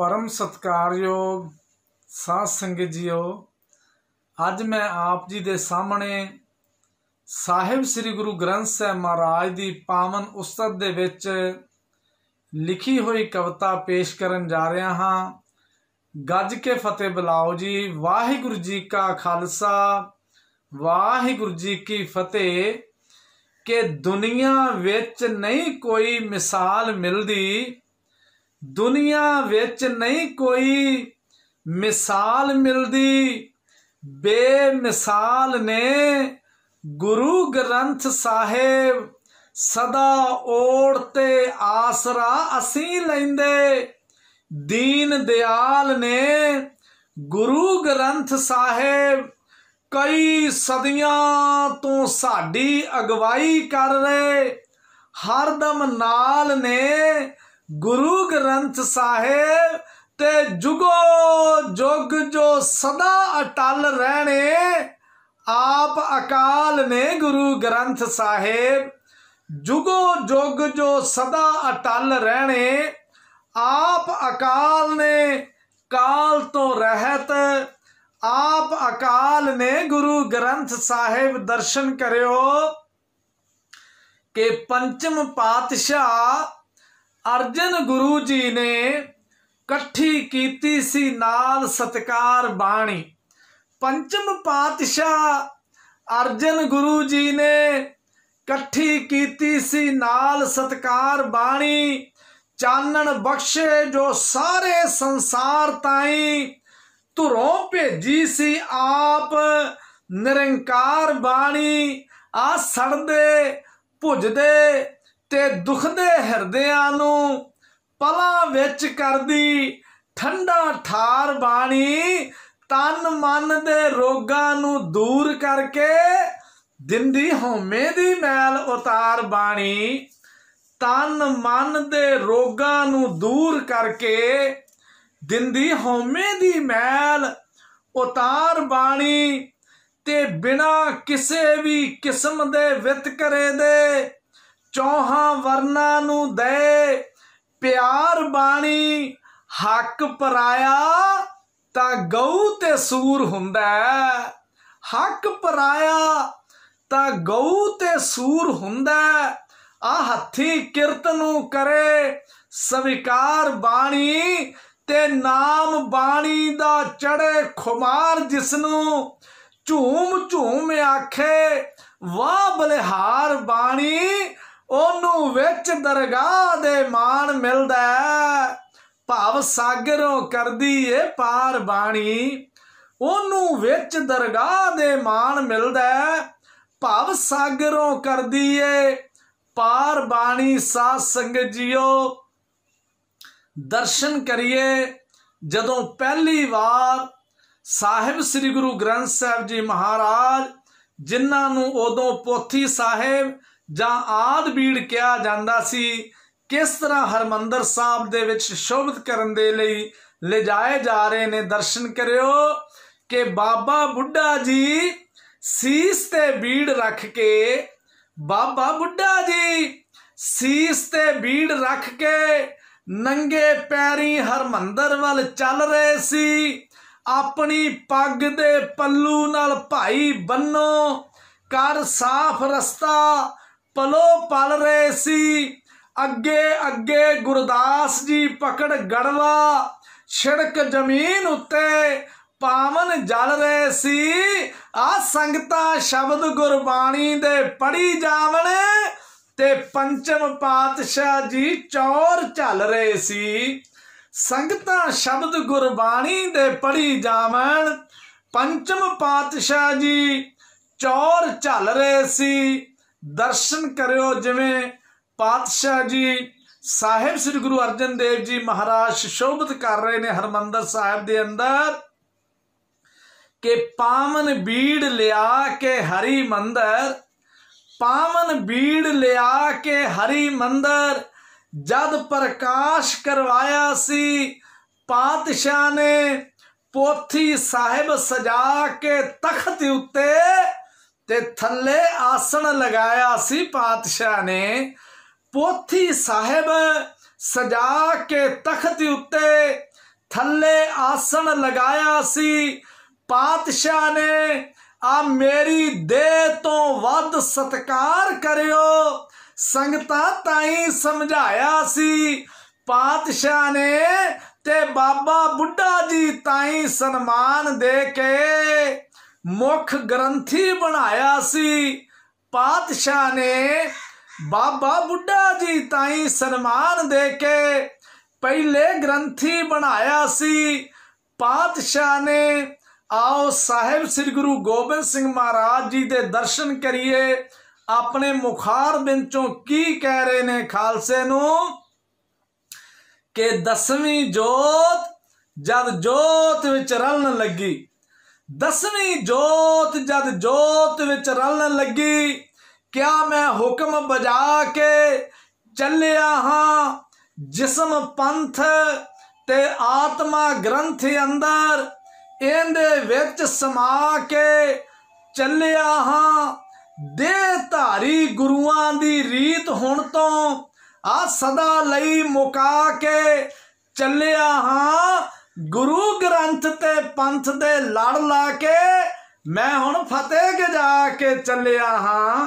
ਪਰਮ ਸਤਕਾਰਯੋਗ ਸਾਧ ਸੰਗਤ ਜੀਓ ਅੱਜ ਮੈਂ ਆਪ ਜੀ ਦੇ ਸਾਹਮਣੇ ਸਾਹਿਬ ਸ੍ਰੀ ਗੁਰੂ ਗ੍ਰੰਥ ਸਾਹਿਬ ਮਹਾਰਾਜ ਦੀ ਪਾਵਨ ਉਸਤਤ ਦੇ ਵਿੱਚ ਲਿਖੀ ਹੋਈ ਕਵਿਤਾ ਪੇਸ਼ ਕਰਨ ਜਾ ਰਿਹਾ ਹਾਂ ਗੱਜ ਕੇ ਫਤਿਹ ਬੁਲਾਓ ਜੀ ਵਾਹਿਗੁਰੂ ਜੀ ਕਾ ਖਾਲਸਾ ਵਾਹਿਗੁਰੂ ਜੀ ਕੀ ਫਤਿਹ ਕਿ ਦੁਨੀਆ ਵਿੱਚ ਨਹੀਂ ਕੋਈ ਮਿਸਾਲ ਮਿਲਦੀ ਦੁਨੀਆ ਵਿੱਚ ਨਹੀਂ ਕੋਈ ਮਿਸਾਲ ਮਿਲਦੀ ਬੇਮਿਸਾਲ ਨੇ ਗੁਰੂ ਗ੍ਰੰਥ ਸਾਹਿਬ ਸਦਾ ਓੜ ਤੇ ਆਸਰਾ ਅਸੀਂ ਲੈਂਦੇ ਦੀਨ ਦਿਆਲ ਨੇ ਗੁਰੂ ਗ੍ਰੰਥ ਸਾਹਿਬ ਕਈ ਸਦੀਆਂ ਤੋਂ ਸਾਡੀ ਅਗਵਾਈ ਕਰ ਰਹੇ ਹਰਦਮ ਨਾਲ ਨੇ ਗੁਰੂ ਗ੍ਰੰਥ ਸਾਹਿਬ ਤੇ ਜੁਗੋ ਜੁਗ ਜੋ ਸਦਾ ਅਟਲ ਰਹਿਣੇ ਆਪ ਅਕਾਲ ਨੇ ਗੁਰੂ ਗ੍ਰੰਥ ਸਾਹਿਬ ਜੁਗੋ ਜੁਗ ਜੋ ਸਦਾ ਅਟਲ ਰਹਿਣੇ ਆਪ ਅਕਾਲ ਨੇ ਕਾਲ ਤੋਂ ਰਹਿਤ ਆਪ ਅਕਾਲ ਨੇ ਗੁਰੂ ਗ੍ਰੰਥ ਸਾਹਿਬ ਦਰਸ਼ਨ ਕਰਿਓ ਕਿ ਪੰਚਮ ਪਾਤਸ਼ਾਹ ਅਰਜਨ ਗੁਰੂ ਜੀ ਨੇ ਇਕੱਠੀ ਕੀਤੀ ਸੀ ਨਾਲ ਸਤਕਾਰ ਬਾਣੀ ਪੰਚਮ ਪਾਤਸ਼ਾਹ ਅਰਜਨ ਗੁਰੂ ਜੀ ਨੇ ਇਕੱਠੀ ਕੀਤੀ ਸੀ ਨਾਲ ਸਤਕਾਰ ਬਾਣੀ ਚਾਨਣ ਬਖਸ਼ੇ ਜੋ ਸਾਰੇ ਸੰਸਾਰ ਤਾਈ ਧੁਰੋਂ ਭੇਜੀ ਸੀ ਆਪ ਨਿਰੰਕਾਰ ਬਾਣੀ ਆ ਸੜਦੇ ਭੁਜਦੇ ਤੇ ਦੁਖਦੇ ਹਿਰਦਿਆਂ ਨੂੰ ਪਲਾਂ ਵਿੱਚ ਕਰਦੀ ਠੰਡਾ ਠਾਰ ਬਾਣੀ ਤਨ ਮਨ ਦੇ ਰੋਗਾਂ ਨੂੰ ਦੂਰ ਕਰਕੇ ਦਿੰਦੀ ਹਉਮੈ ਦੀ ਮੈਲ ਉਤਾਰ ਬਾਣੀ ਤਨ ਮਨ ਦੇ ਰੋਗਾਂ ਨੂੰ ਦੂਰ ਕਰਕੇ ਦਿੰਦੀ ਹਉਮੈ ਦੀ ਮੈਲ ਉਤਾਰ ਬਾਣੀ ਤੇ ਬਿਨਾ ਕਿਸੇ ਵੀ ਕਿਸਮ ਦੇ ਵਿਤਕਰੇ ਦੇ ਚੌਹਾਂ ਵਰਨਾ ਨੂੰ ਦੇ ਪਿਆਰ ਬਾਣੀ ਹੱਕ ਪਰਾਇਆ ਤਾਂ ਗਊ ਤੇ ਸੂਰ ਹੁੰਦਾ ਹੱਕ ਪਰਾਇਆ ਤਾਂ ਗਊ ਤੇ ਸੂਰ ਹੁੰਦਾ ਆ ਹੱਥੀ ਕਿਰਤ ਨੂੰ ਕਰੇ ਸਵੀਕਾਰ ਬਾਣੀ ਤੇ ਨਾਮ ਬਾਣੀ ਦਾ ਚੜੇ ਖੁਮਾਰ ਜਿਸ ਨੂੰ ਝੂਮ ਝੂਮ ਆਖੇ ਵਾਹ ਬਲਿਹਾਰ ਬਾਣੀ ਉਹਨੂੰ ਵਿੱਚ ਦਰਗਾਹ ਦੇ ਮਾਣ ਮਿਲਦਾ ਭਾਵ ਸਾਗਰੋਂ ਕਰਦੀ ਏ ਪਾਰ ਬਾਣੀ ਉਹਨੂੰ ਵਿੱਚ ਦਰਗਾਹ ਦੇ ਮਾਣ ਮਿਲਦਾ ਭਾਵ ਸਾਗਰੋਂ ਕਰਦੀ ਏ ਪਾਰ ਬਾਣੀ ਸਾਧ ਸੰਗਤ ਜੀਓ ਦਰਸ਼ਨ ਕਰੀਏ ਜਦੋਂ ਪਹਿਲੀ ਵਾਰ ਸਾਹਿਬ ਸ੍ਰੀ ਗੁਰੂ ਗ੍ਰੰਥ ਸਾਹਿਬ ਜੀ ਮਹਾਰਾਜ ਜਿਨ੍ਹਾਂ ਨੂੰ ਉਦੋਂ ਪੋਥੀ ਸਾਹਿਬ ਜਾਂ ਆਦ ਬੀੜ ਕਿਹਾ ਜਾਂਦਾ ਸੀ ਕਿਸ ਤਰ੍ਹਾਂ ਹਰਮੰਦਰ ਸਾਹਿਬ ਦੇ ਵਿੱਚ ਸ਼ੋਭਤ ਕਰਨ ਦੇ ਲਈ ਲਿਜਾਏ ਜਾ ਰਹੇ ਨੇ ਦਰਸ਼ਨ ਕਰਿਓ ਕਿ ਬਾਬਾ ਬੁੱਢਾ ਜੀ ਸੀਸ ਤੇ ਬੀੜ ਰੱਖ ਕੇ ਬਾਬਾ ਬੁੱਢਾ ਜੀ ਸੀਸ ਤੇ ਬੀੜ ਰੱਖ ਕੇ ਨੰਗੇ ਪੈਰੀ ਹਰਮੰਦਰ ਵੱਲ ਚੱਲ ਰਹੇ ਸੀ ਆਪਣੀ ਪੱਗ ਦੇ ਪੱਲੂ ਨਾਲ ਭਾਈ ਬੰਨੋ ਕਰ ਸਾਫ਼ ਰਸਤਾ ਪਲੋ ਪਲ ਰਹੇ ਸੀ ਅੱਗੇ ਅੱਗੇ ਗੁਰਦਾਸ ਜੀ ਪਕੜ ਗੜਵਾ ਛਿੜਕ ਜ਼ਮੀਨ ਉੱਤੇ ਪਾਵਨ ਜਲ ਰਹੇ ਸੀ ਆ ਸੰਗਤਾ ਸ਼ਬਦ ਗੁਰਬਾਣੀ ਦੇ ਪੜੀ ਜਾਵਣ ਤੇ ਪੰਚਮ ਪਾਤਸ਼ਾਹ ਜੀ ਚੌਰ ਚੱਲ ਰਹੇ ਸੀ ਸੰਗਤਾਂ ਸ਼ਬਦ ਗੁਰਬਾਣੀ ਦੇ ਪੜੀ ਜਾਵਣ ਪੰਚਮ ਪਾਤਸ਼ਾਹ ਜੀ ਚੌਰ ਚੱਲ ਰਹੇ ਸੀ ਦਰਸ਼ਨ ਕਰਿਓ ਜਿਵੇਂ ਪਾਤਸ਼ਾਹ ਜੀ ਸਾਹਿਬ ਸ੍ਰੀ ਗੁਰੂ ਅਰਜਨ ਦੇਵ ਜੀ ਮਹਾਰਾਜ ਸ਼ੋਭਤ ਕਰ ਰਹੇ ਨੇ ਹਰਮੰਦਰ ਸਾਹਿਬ ਦੇ ਅੰਦਰ ਕਿ ਪਾਵਨ ਬੀੜ ਲਿਆ ਕੇ ਹਰੀ ਮੰਦਰ ਪਾਵਨ ਬੀੜ ਲਿਆ ਕੇ ਹਰੀ ਮੰਦਰ ਜਦ ਪ੍ਰਕਾਸ਼ ਕਰਵਾਇਆ ਸੀ ਪਾਤਸ਼ਾਹ ਨੇ ਪੋਥੀ ਸਾਹਿਬ ਸਜਾ ਕੇ ਤਖਤ ਉੱਤੇ ਤੇ ਥੱਲੇ ਆਸਣ ਲਗਾਇਆ ਸੀ ਪਾਤਸ਼ਾਹ ਨੇ ਪੋਥੀ ਸਾਹਿਬ ਸਜਾ ਕੇ ਤਖਤ ਉੱਤੇ ਥੱਲੇ ਆਸਣ ਲਗਾਇਆ ਸੀ ਪਾਤਸ਼ਾਹ ਨੇ ਆ ਮੇਰੀ ਦੇਹ ਤੋਂ ਵੱਧ ਸਤਕਾਰ ਕਰਿਓ ਸੰਗਤਾਂ ਤਾਈ ਸਮਝਾਇਆ ਸੀ ਪਾਤਸ਼ਾਹ ਨੇ ਤੇ ਬਾਬਾ ਬੁੱਢਾ ਜੀ ਤਾਈ ਸਨਮਾਨ ਦੇ ਕੇ ਮੁੱਖ ਗ੍ਰੰਥੀ ਬਣਾਇਆ ਸੀ ਪਾਤਸ਼ਾਹ ਨੇ ਬਾਬਾ ਬੁੱਢਾ ਜੀ ਤਾਈ ਸਨਮਾਨ ਦੇ ਕੇ ਪਹਿਲੇ ਗ੍ਰੰਥੀ ਬਣਾਇਆ ਸੀ ਪਾਤਸ਼ਾਹ ਨੇ ਆਓ ਸਾਹਿਬ ਸ੍ਰੀ ਗੁਰੂ ਗੋਬਿੰਦ ਸਿੰਘ ਮਹਾਰਾਜ ਜੀ ਦੇ ਦਰਸ਼ਨ ਕਰੀਏ ਆਪਣੇ ਮੁਖਾਰ ਵਿੱਚੋਂ ਕੀ ਕਹਿ ਰਹੇ ਨੇ ਖਾਲਸੇ ਨੂੰ ਕਿ ਦਸਵੀਂ ਜੋਤ ਜਦ ਜੋਤ ਵਿੱਚ ਰਲਣ ਲੱਗੀ ਦਸਵੀਂ ਜੋਤ ਜਦ ਜੋਤ ਵਿੱਚ ਰਲਣ ਲੱਗੀ ਕਿਆ ਮੈਂ ਹੁਕਮ ਬਜਾ ਕੇ ਚੱਲਿਆ ਹਾਂ ਜਿਸਮ ਪੰਥ ਤੇ ਆਤਮਾ ਗ੍ਰੰਥ ਅੰਦਰ ਇਹਦੇ ਵਿੱਚ ਸਮਾ ਕੇ ਚੱਲਿਆ ਹਾਂ ਦੇਹ ਧਾਰੀ ਗੁਰੂਆਂ ਦੀ ਰੀਤ ਹੁਣ ਤੋਂ ਆ ਸਦਾ ਲਈ ਮੁਕਾ ਕੇ ਚੱਲਿਆ ਹਾਂ ਗੁਰੂ ਗ੍ਰੰਥ ਤੇ ਪੰਥ ਦੇ ਲੜ ਲਾ ਕੇ ਮੈਂ ਹੁਣ ਫਤਿਹ ਗਜਾ ਕੇ ਚੱਲਿਆ ਹਾਂ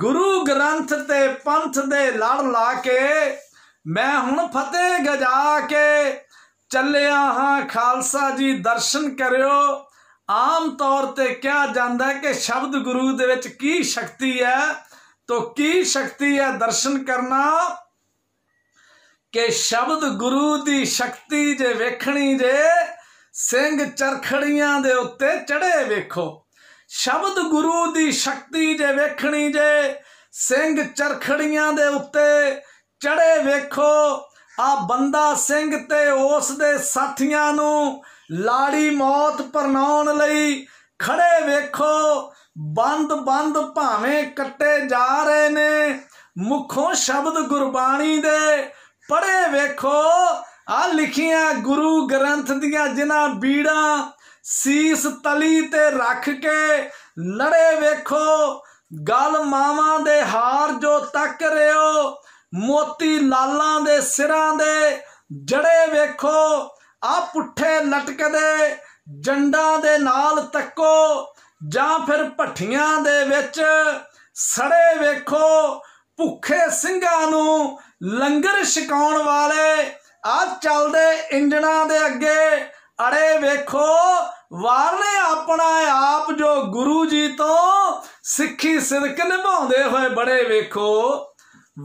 ਗੁਰੂ ਗ੍ਰੰਥ ਤੇ ਪੰਥ ਦੇ ਲੜ ਲਾ ਕੇ ਮੈਂ ਹੁਣ ਫਤਿਹ ਗਜਾ ਕੇ ਚੱਲਿਆ ਹਾਂ ਖਾਲਸਾ ਜੀ ਦਰਸ਼ਨ ਕਰਿਓ ਆਮ ਤੌਰ ਤੇ ਕਿਹਾ ਜਾਂਦਾ ਹੈ ਕਿ ਸ਼ਬਦ ਗੁਰੂ ਦੇ ਵਿੱਚ ਕੀ ਸ਼ਕਤੀ ਹੈ ਤੋ ਕੀ ਸ਼ਕਤੀ ਹੈ ਦਰਸ਼ਨ ਕਰਨਾ ਕਿ ਸ਼ਬਦ ਗੁਰੂ ਦੀ ਸ਼ਕਤੀ ਜੇ ਵੇਖਣੀ ਜੇ ਸਿੰਘ ਚਰਖੜੀਆਂ ਦੇ ਉੱਤੇ ਚੜੇ ਵੇਖੋ ਸ਼ਬਦ ਗੁਰੂ ਦੀ ਸ਼ਕਤੀ ਜੇ ਵੇਖਣੀ ਜੇ ਸਿੰਘ ਚਰਖੜੀਆਂ ਦੇ ਉੱਤੇ ਚੜੇ ਵੇਖੋ ਆ ਬੰਦਾ ਸਿੰਘ ਤੇ ਉਸ ਦੇ ਸਾਥੀਆਂ ਨੂੰ ਲਾੜੀ ਮੌਤ ਪਰਨਾਉਣ ਲਈ ਖੜੇ ਵੇਖੋ ਬੰਦ ਬੰਦ ਭਾਵੇਂ ਕੱਟੇ ਜਾ ਰਹੇ ਨੇ ਮੁਖੋਂ ਸ਼ਬਦ ਗੁਰਬਾਣੀ ਦੇ ਪੜੇ ਵੇਖੋ ਆ ਲਿਖੀਆਂ ਗੁਰੂ ਗ੍ਰੰਥ ਦੀਆਂ ਜਿਨ੍ਹਾਂ ਬੀੜਾਂ ਸੀਸ ਤਲੀ ਤੇ ਰੱਖ ਕੇ ਲੜੇ ਵੇਖੋ ਗਲ ਮਾਵਾਂ ਦੇ ਹਾਰ ਜੋ ਤੱਕ ਰਿਓ ਮੋਤੀ ਲਾਲਾਂ ਦੇ ਸਿਰਾਂ ਦੇ ਜੜੇ ਵੇਖੋ ਆ ਪੁੱਠੇ ਲਟਕਦੇ ਜੰਡਾਂ ਦੇ ਨਾਲ ਤੱਕੋ ਜਾਂ ਫਿਰ ਭੱਠੀਆਂ ਦੇ ਵਿੱਚ ਸੜੇ ਵੇਖੋ ਭੁੱਖੇ ਸਿੰਘਾਂ ਨੂੰ ਲੰਗਰ ਛਕਾਉਣ ਵਾਲੇ ਆ ਚੱਲਦੇ ਇੰਜਣਾ ਦੇ ਅੱਗੇ ਅੜੇ ਵੇਖੋ ਵਾਰਨੇ ਆਪਣਾ ਆਪ ਜੋ ਗੁਰੂ ਜੀ ਤੋਂ ਸਿੱਖੀ ਸਿਦਕ ਨਿਭਾਉਂਦੇ ਹੋਏ ਬੜੇ ਵੇਖੋ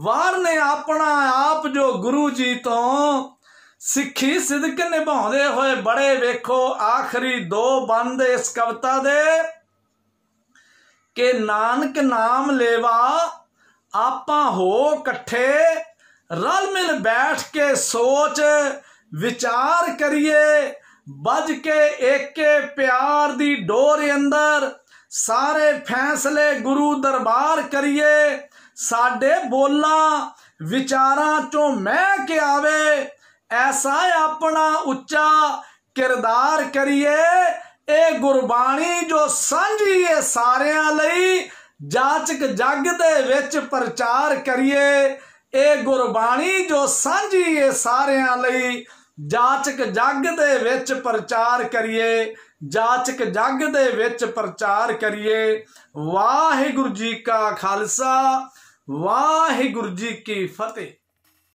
ਵਾਰਨੇ ਆਪਣਾ ਆਪ ਜੋ ਗੁਰੂ ਜੀ ਤੋਂ ਸਿੱਖੀ ਸਿਦਕ ਨਿਭਾਉਂਦੇ ਹੋਏ ਬੜੇ ਵੇਖੋ ਆਖਰੀ ਦੋ ਬੰਦ ਇਸ ਕਵਤਾ ਦੇ ਕਿ ਨਾਨਕ ਨਾਮ ਲੇਵਾ ਆਪਾਂ ਹੋ ਇਕੱਠੇ ਰਲ ਮਿਲ ਬੈਠ ਕੇ ਸੋਚ ਵਿਚਾਰ ਕਰੀਏ ਵੱਜ ਕੇ ਏਕੇ ਪਿਆਰ ਦੀ ਡੋਰ ਅੰਦਰ ਸਾਰੇ ਫੈਸਲੇ ਗੁਰੂ ਦਰਬਾਰ ਕਰੀਏ ਸਾਡੇ ਬੋਲਾਂ ਵਿਚਾਰਾਂ ਚੋਂ ਮੈਂ ਕਿ ਆਵੇ ਐਸਾ ਆਪਣਾ ਉੱਚਾ ਕਿਰਦਾਰ ਕਰੀਏ ਇਹ ਗੁਰਬਾਣੀ ਜੋ ਸਾਂਝੀ ਹੈ ਸਾਰਿਆਂ ਲਈ ਜਾਚਕ ਜੱਗ ਦੇ ਵਿੱਚ ਪ੍ਰਚਾਰ ਕਰੀਏ ਇਹ ਗੁਰਬਾਣੀ ਜੋ ਸਾਂਝੀ ਏ ਸਾਰਿਆਂ ਲਈ ਜਾਚਕ ਜੱਗ ਦੇ ਵਿੱਚ ਪ੍ਰਚਾਰ ਕਰੀਏ ਜਾਚਕ ਜੱਗ ਦੇ ਵਿੱਚ ਪ੍ਰਚਾਰ ਕਰੀਏ ਵਾਹਿਗੁਰੂ ਜੀ ਕਾ ਖਾਲਸਾ ਵਾਹਿਗੁਰੂ ਜੀ ਕੀ ਫਤਿਹ